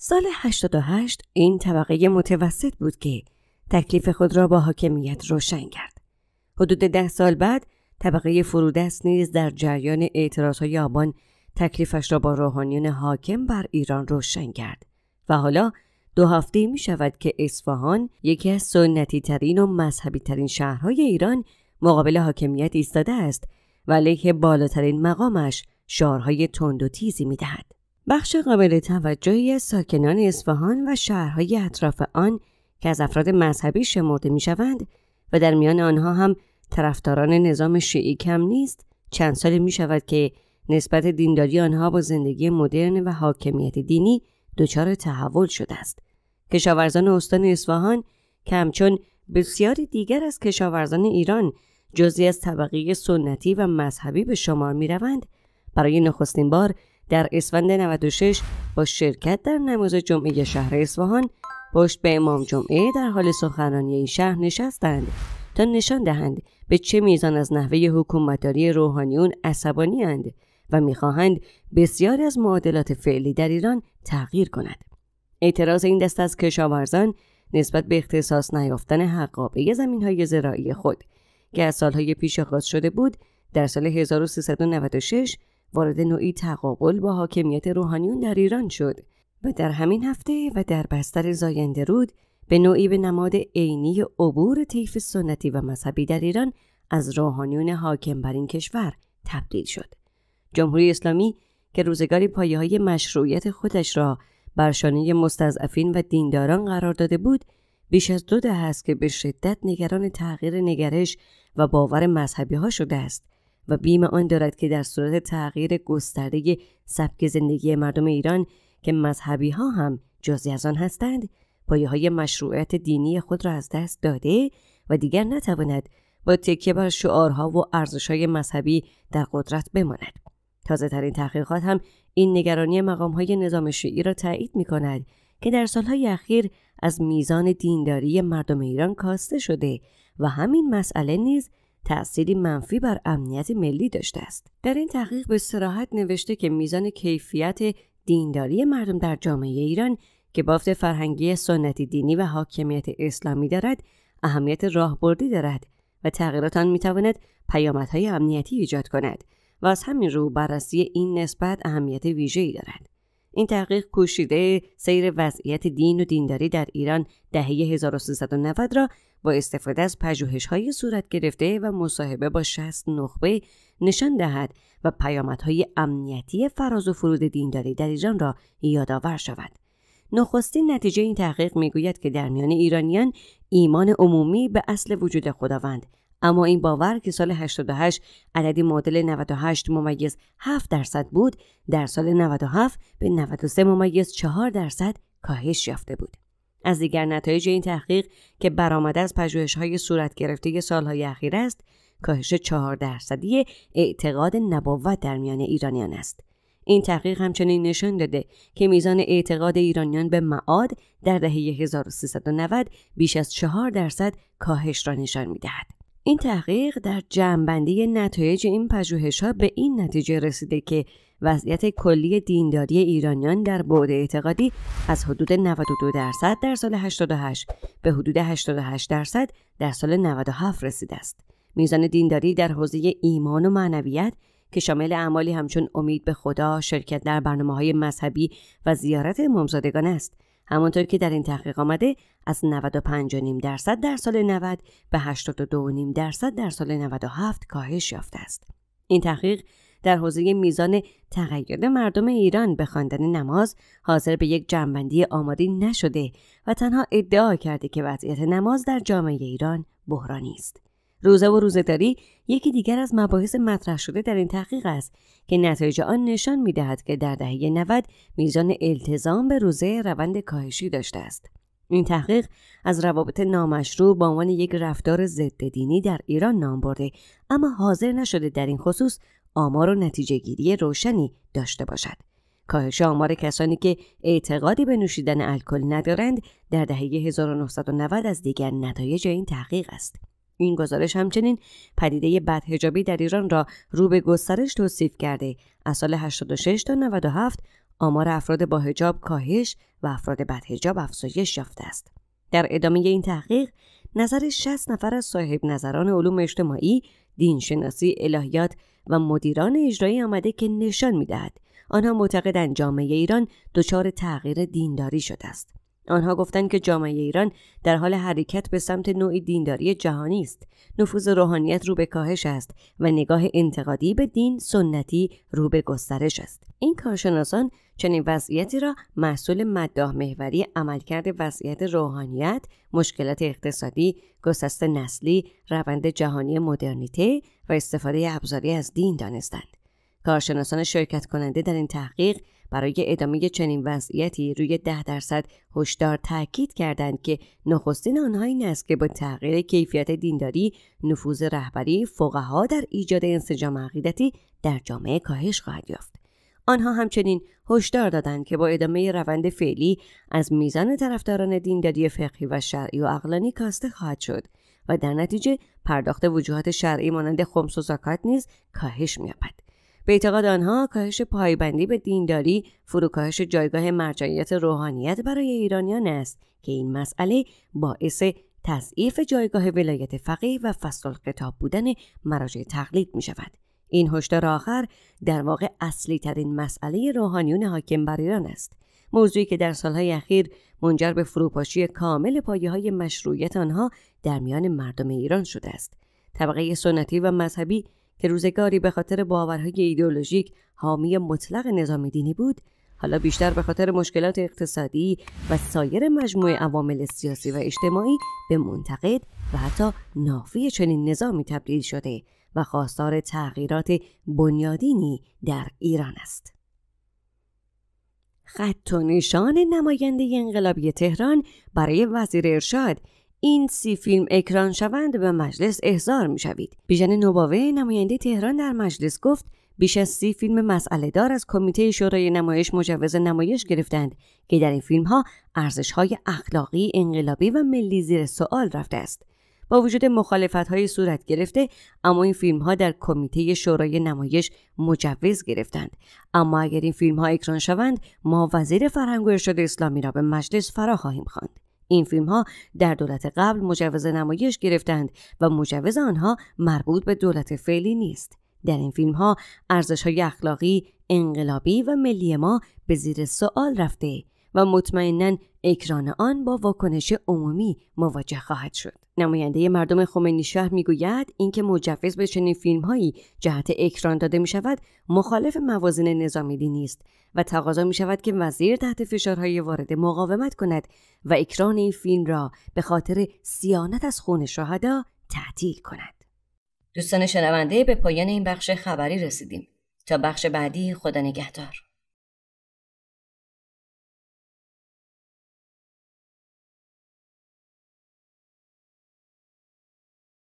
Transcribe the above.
سال 88 این طبقه متوسط بود که تکلیف خود را با حاکمیت روشن کرد. حدود ده سال بعد طبقه فرودست نیز در جریان اعتراضهای آبان تکلیفش را با روحانیون حاکم بر ایران روشن کرد و حالا دو هفته می شود که اصفهان یکی از سنتی ترین و مذهبی ترین شهرهای ایران مقابل حاکمیت ایستاده است و که بالاترین مقامش شعارهای تند و تیزی می دهد. بخش قابل توجهی از ساکنان اصفهان و شهرهای اطراف آن که از افراد مذهبی شمرده میشوند و در میان آنها هم طرفداران نظام شیعی کم نیست چند سال می شود که نسبت دینداری آنها با زندگی مدرن و حاکمیت دینی دچار تحول شده است کشاورزان استان اصفهان که همچون بسیاری دیگر از کشاورزان ایران جزی از طبقه سنتی و مذهبی به شمار می روند برای نخستین بار در اسفند 96 با شرکت در نماز جمعه شهر اصفهان پشت به امام جمعه در حال سخنرانی این شهر نشستند تا نشان دهند به چه میزان از نحوه حکومتداری روحانیون عصبانی اند و میخواهند بسیاری از معادلات فعلی در ایران تغییر کند اعتراض این دست از کشاورزان نسبت به اختصاص نیافتن حقابه زمین های زراعی خود که از سالهای پیش آغاز شده بود در سال 1396 وارد نوعی تقابل با حاکمیت روحانیون در ایران شد و در همین هفته و در بستر زاینده رود به نوعی به نماد عینی عبور طیف سنتی و مذهبی در ایران از روحانیون حاکم بر این کشور تبدیل شد جمهوری اسلامی که روزگاری پایه های مشروعیت خودش را بر شانه مستضعفین و دینداران قرار داده بود بیش از دو دهه است که به شدت نگران تغییر نگرش و باور مذهبی ها شده است و بیم آن دارد که در صورت تغییر گسترده سبک زندگی مردم ایران که مذهبی ها هم جزی از آن هستند پایه های مشروعیت دینی خود را از دست داده و دیگر نتواند با تکیه بر شعارها و های مذهبی در قدرت بماند تازه ترین تحقیقات هم این نگرانی مقام های نظام شیعی را تایید می کند که در سالهای اخیر از میزان دینداری مردم ایران کاسته شده و همین مسئله نیز تأثیری منفی بر امنیت ملی داشته است در این تحقیق به سراحت نوشته که میزان کیفیت دینداری مردم در جامعه ایران که بافت فرهنگی سنتی دینی و حاکمیت اسلامی دارد اهمیت راهبردی دارد و تغییرات آن میتواند پیامدهای امنیتی ایجاد کند و از همین رو بررسی این نسبت اهمیت ویژه‌ای دارد این تحقیق کوشیده سیر وضعیت دین و دینداری در ایران دهه 1390 را با استفاده از های صورت گرفته و مصاحبه با 60 نخبه نشان دهد و پیامدهای امنیتی فراز و فرود دینداری در ایران را یادآور شود. نخستین نتیجه این تحقیق میگوید که در میان ایرانیان ایمان عمومی به اصل وجود خداوند اما این باور که سال 88 عددی معادل 98 ممیز 7 درصد بود در سال 97 به 93 ممیز 4 درصد کاهش یافته بود. از دیگر نتایج این تحقیق که برآمده از های صورت گرفته سالهای اخیر است، کاهش 4 درصدی اعتقاد نبوت در میان ایرانیان است. این تحقیق همچنین نشان داده که میزان اعتقاد ایرانیان به معاد در دهه 1390 بیش از 4 درصد کاهش را نشان میدهد. این تحقیق در جمعبندی نتایج این پژوهش ها به این نتیجه رسیده که وضعیت کلی دینداری ایرانیان در بعد اعتقادی از حدود 92 درصد در سال 88 به حدود 88 درصد در سال 97 رسیده است. میزان دینداری در حوزه ایمان و معنویت که شامل اعمالی همچون امید به خدا، شرکت در برنامه های مذهبی و زیارت امامزادگان است همانطور که در این تحقیق آمده از 95.5 درصد در سال 90 به 82.5 درصد در سال 97 کاهش یافته است. این تحقیق در حوزه میزان تغییر مردم ایران به خواندن نماز حاضر به یک جنبندی آماری نشده و تنها ادعا کرده که وضعیت نماز در جامعه ایران بحرانی است. روزه و روزهداری یکی دیگر از مباحث مطرح شده در این تحقیق است که نتایج آن نشان میدهد که در دهه 90 میزان التزام به روزه روند کاهشی داشته است این تحقیق از روابط نامشروع به عنوان یک رفتار ضد دینی در ایران نام برده اما حاضر نشده در این خصوص آمار و نتیجه گیری روشنی داشته باشد کاهش آمار کسانی که اعتقادی به نوشیدن الکل ندارند در دهه 1990 از دیگر نتایج این تحقیق است این گزارش همچنین پدیده بدهجابی در ایران را رو به گسترش توصیف کرده از سال 86 تا 97 آمار افراد با هجاب کاهش و افراد بدهجاب افزایش یافته است در ادامه این تحقیق نظر 60 نفر از صاحب نظران علوم اجتماعی دینشناسی الهیات و مدیران اجرایی آمده که نشان میدهد آنها معتقدند جامعه ایران دچار تغییر دینداری شده است آنها گفتند که جامعه ایران در حال حرکت به سمت نوعی دینداری جهانی است نفوذ روحانیت رو به کاهش است و نگاه انتقادی به دین سنتی رو به گسترش است این کارشناسان چنین وضعیتی را محصول مداه محوری عملکرد وضعیت روحانیت مشکلات اقتصادی گسست نسلی روند جهانی مدرنیته و استفاده ابزاری از دین دانستند کارشناسان شرکت کننده در این تحقیق برای ادامه چنین وضعیتی روی ده درصد هشدار تاکید کردند که نخستین آنها این است که با تغییر کیفیت دینداری نفوذ رهبری فقها در ایجاد انسجام عقیدتی در جامعه کاهش خواهد یافت آنها همچنین هشدار دادند که با ادامه روند فعلی از میزان طرفداران دینداری فقهی و شرعی و اقلانی کاسته خواهد شد و در نتیجه پرداخت وجوهات شرعی مانند خمس و زکات نیز کاهش مییابد به اعتقاد آنها کاهش پایبندی به دینداری فروکاهش جایگاه مرجعیت روحانیت برای ایرانیان است که این مسئله باعث تضعیف جایگاه ولایت فقیه و فصل کتاب بودن مراجع تقلید می شود. این هشدار آخر در واقع اصلی ترین مسئله روحانیون حاکم بر ایران است. موضوعی که در سالهای اخیر منجر به فروپاشی کامل پایه های مشروعیت آنها در میان مردم ایران شده است. طبقه سنتی و مذهبی که روزگاری به خاطر باورهای ایدئولوژیک حامی مطلق نظام دینی بود حالا بیشتر به خاطر مشکلات اقتصادی و سایر مجموعه عوامل سیاسی و اجتماعی به منتقد و حتی نافی چنین نظامی تبدیل شده و خواستار تغییرات بنیادینی در ایران است. خط و نشان نماینده انقلابی تهران برای وزیر ارشاد این سی فیلم اکران شوند به مجلس احضار می شوید. بیژن نوباوه نماینده تهران در مجلس گفت بیش از سی فیلم مسئله دار از کمیته شورای نمایش مجوز نمایش گرفتند که در این فیلم ها ارزش های اخلاقی، انقلابی و ملی زیر سوال رفته است. با وجود مخالفت های صورت گرفته اما این فیلم ها در کمیته شورای نمایش مجوز گرفتند اما اگر این فیلم ها اکران شوند ما وزیر فرهنگ و ارشاد اسلامی را به مجلس فرا خواهیم خواند این فیلم ها در دولت قبل مجوز نمایش گرفتند و مجوز آنها مربوط به دولت فعلی نیست. در این فیلم ها ارزش های اخلاقی، انقلابی و ملی ما به زیر سوال رفته و مطمئنا اکران آن با واکنش عمومی مواجه خواهد شد. نماینده مردم خمینی شهر میگوید اینکه مجوز به چنین فیلمهایی جهت اکران داده می شود مخالف موازین نظامی نیست و تقاضا می شود که وزیر تحت فشارهای وارد مقاومت کند و اکران این فیلم را به خاطر سیانت از خون شهدا تعطیل کند دوستان شنونده به پایان این بخش خبری رسیدیم تا بخش بعدی خدا نگهدار